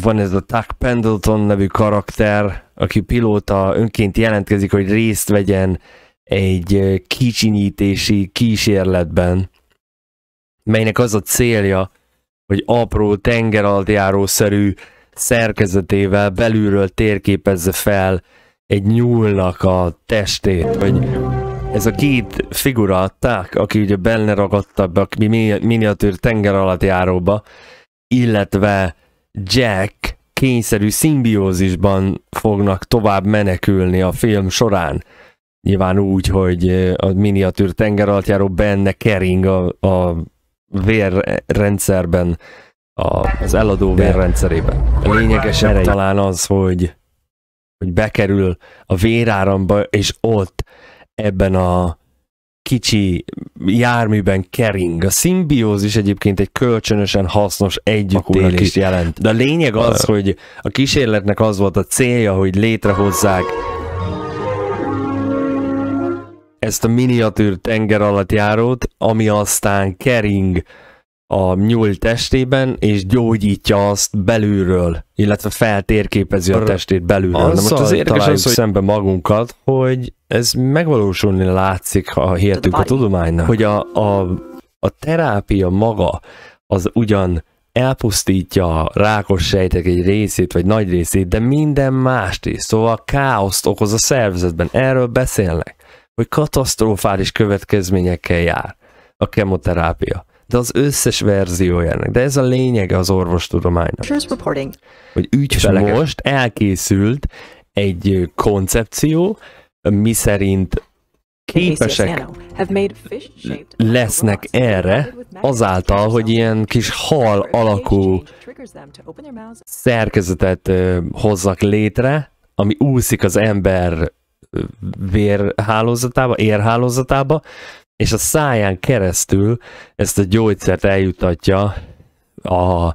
van ez a Tuck Pendleton nevű karakter, aki pilóta önként jelentkezik, hogy részt vegyen egy kicsinyítési kísérletben, melynek az a célja, hogy apró tengeralattjárószerű szerkezetével belülről térképezze fel egy nyúlnak a testét, vagy ez a két figura, Ták, aki ugye benne be a miniatűr tenger alatt járóba, illetve Jack kényszerű szimbiózisban fognak tovább menekülni a film során. Nyilván úgy, hogy a miniatűr tengeralattjáró benne kering a, a vérrendszerben, a, az eladó vérrendszerében. A lényegesebb talán az, hogy, hogy bekerül a véráramba, és ott ebben a kicsi járműben kering. A szimbiózis egyébként egy kölcsönösen hasznos együttélést jelent. De a lényeg az, hogy a kísérletnek az volt a célja, hogy létrehozzák ezt a miniatűr tenger alatt járót, ami aztán kering a nyúl testében, és gyógyítja azt belülről, illetve feltérképezi a testét belülről. Azzal Na most az érdekes az, hogy szembe magunkat, hogy ez megvalósulni látszik, ha hihetünk a tudománynak, hogy a, a, a terápia maga az ugyan elpusztítja a rákos sejtek egy részét, vagy nagy részét, de minden mást is. Szóval káoszt okoz a szervezetben. Erről beszélnek, hogy katasztrofális következményekkel jár a kemoterápia de az összes verziójának. De ez a lényege az orvostudománynak. Hogy ügyfeleket. És most elkészült egy koncepció, mi szerint képesek lesznek erre azáltal, hogy ilyen kis hal alakú szerkezetet hozzak létre, ami úszik az ember vérhálózatába, érhálózatába, és a száján keresztül ezt a gyógyszert eljutatja a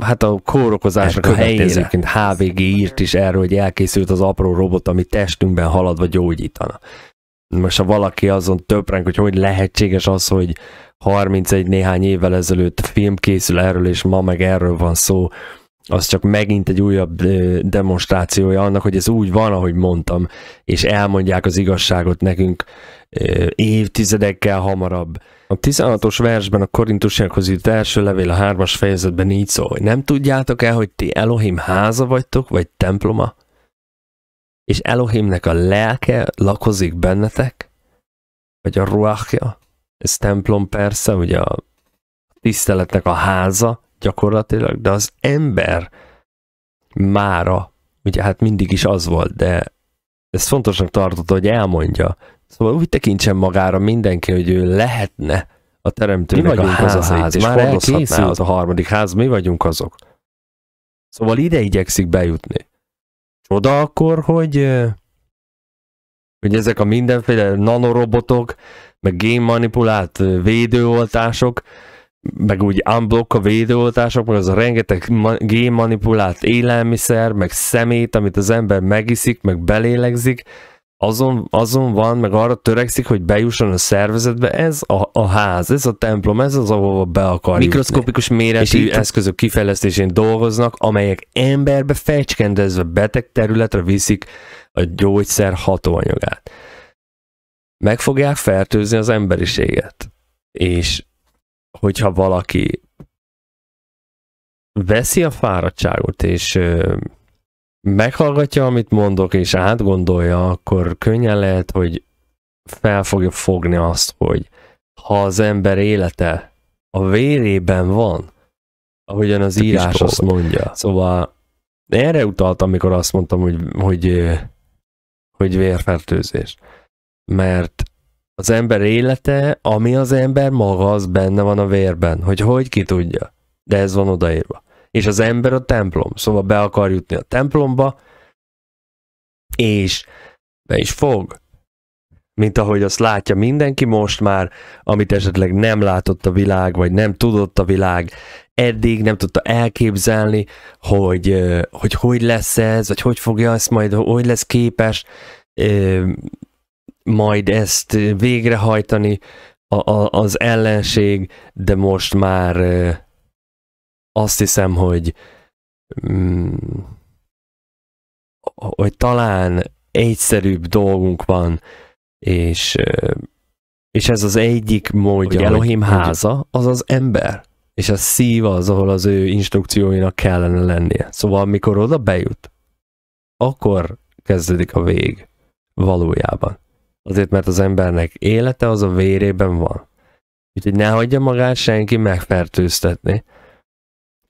hát a kórokozásnak a helyénként HVG írt is erről, hogy elkészült az apró robot, ami testünkben haladva gyógyítana. Most ha valaki azon töpránk, hogy hogy lehetséges az, hogy 31 néhány évvel ezelőtt film készül erről, és ma meg erről van szó, az csak megint egy újabb demonstrációja annak, hogy ez úgy van, ahogy mondtam, és elmondják az igazságot nekünk évtizedekkel hamarabb. A 16-os versben a korintusiakhoz írt első levél a 3-as fejezetben így szól, hogy nem tudjátok el, hogy ti Elohim háza vagytok, vagy temploma? És Elohimnek a lelke lakozik bennetek? Vagy a ruachja? Ez templom persze, ugye a tiszteletnek a háza, gyakorlatilag, de az ember mára, ugye hát mindig is az volt, de ez fontosnak tartotta, hogy elmondja. Szóval úgy tekintsen magára mindenki, hogy ő lehetne a teremtőnek mi vagyunk a ház, az a ház, és már elkészül az a harmadik ház, mi vagyunk azok. Szóval ide igyekszik bejutni. Csoda akkor, hogy, hogy ezek a mindenféle nanorobotok, meg génmanipulált védőoltások, meg úgy unblock a védőoltások, meg az a rengeteg ma- génmanipulált élelmiszer, meg szemét, amit az ember megiszik, meg belélegzik, azon, azon van, meg arra törekszik, hogy bejusson a szervezetbe, ez a, a ház, ez a templom, ez az, ahova be akar Mikroszkopikus jutni. méretű és eszközök kifejlesztésén dolgoznak, amelyek emberbe fecskendezve beteg területre viszik a gyógyszer hatóanyagát. Meg fogják fertőzni az emberiséget. És hogyha valaki veszi a fáradtságot, és ö, meghallgatja, amit mondok, és átgondolja, akkor könnyen lehet, hogy fel fogja fogni azt, hogy ha az ember élete a vérében van, ahogyan az Te írás azt mondja. Szóval erre utaltam, amikor azt mondtam, hogy, hogy, hogy vérfertőzés. Mert az ember élete, ami az ember maga, az benne van a vérben, hogy hogy ki tudja. De ez van odaírva. És az ember a templom, szóval be akar jutni a templomba, és be is fog. Mint ahogy azt látja mindenki most már, amit esetleg nem látott a világ, vagy nem tudott a világ, eddig nem tudta elképzelni, hogy hogy, hogy lesz ez, vagy hogy fogja ezt majd, hogy lesz képes majd ezt eh, végrehajtani a, a, az ellenség, de most már eh, azt hiszem, hogy mm, hogy talán egyszerűbb dolgunk van, és, eh, és ez az egyik módja, hogy Elohim háza, az az ember, és a szív az, ahol az ő instrukcióinak kellene lennie. Szóval, amikor oda bejut, akkor kezdődik a vég valójában. Azért, mert az embernek élete az a vérében van. Úgyhogy ne hagyja magát senki megfertőztetni.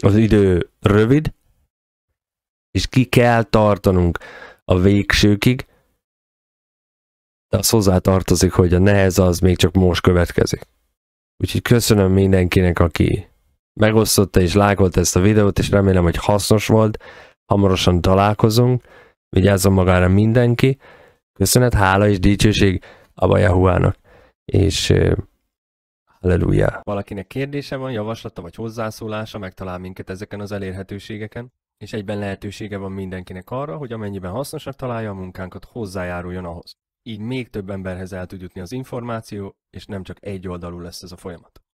Az idő rövid, és ki kell tartanunk a végsőkig, de az hozzá tartozik, hogy a nehez az még csak most következik. Úgyhogy köszönöm mindenkinek, aki megosztotta és lájkolt ezt a videót, és remélem, hogy hasznos volt. Hamarosan találkozunk. Vigyázzon magára mindenki. Köszönet, hála és dicsőség Abba Yahuának. És halleluja. Valakinek kérdése van, javaslata vagy hozzászólása, megtalál minket ezeken az elérhetőségeken, és egyben lehetősége van mindenkinek arra, hogy amennyiben hasznosnak találja a munkánkat, hozzájáruljon ahhoz. Így még több emberhez el tud jutni az információ, és nem csak egy oldalú lesz ez a folyamat.